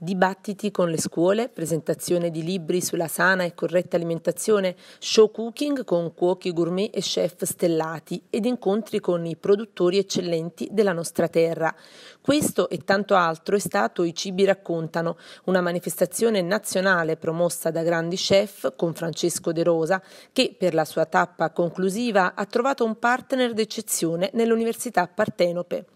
Dibattiti con le scuole, presentazione di libri sulla sana e corretta alimentazione, show cooking con cuochi gourmet e chef stellati ed incontri con i produttori eccellenti della nostra terra. Questo e tanto altro è stato I Cibi Raccontano, una manifestazione nazionale promossa da grandi chef con Francesco De Rosa, che per la sua tappa conclusiva ha trovato un partner d'eccezione nell'Università Partenope.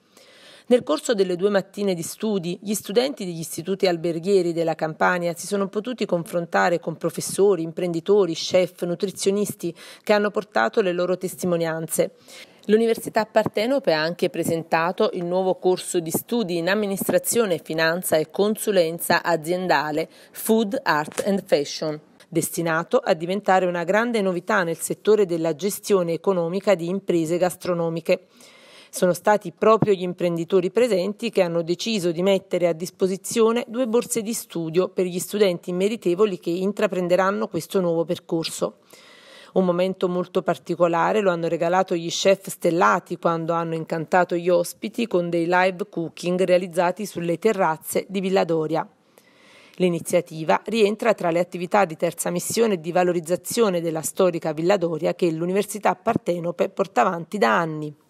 Nel corso delle due mattine di studi, gli studenti degli istituti alberghieri della Campania si sono potuti confrontare con professori, imprenditori, chef, nutrizionisti che hanno portato le loro testimonianze. L'Università Partenope ha anche presentato il nuovo corso di studi in amministrazione, finanza e consulenza aziendale, Food, Art and Fashion destinato a diventare una grande novità nel settore della gestione economica di imprese gastronomiche. Sono stati proprio gli imprenditori presenti che hanno deciso di mettere a disposizione due borse di studio per gli studenti meritevoli che intraprenderanno questo nuovo percorso. Un momento molto particolare lo hanno regalato gli chef stellati quando hanno incantato gli ospiti con dei live cooking realizzati sulle terrazze di Villa Doria. L'iniziativa rientra tra le attività di terza missione di valorizzazione della storica Villa Doria che l'Università Partenope porta avanti da anni.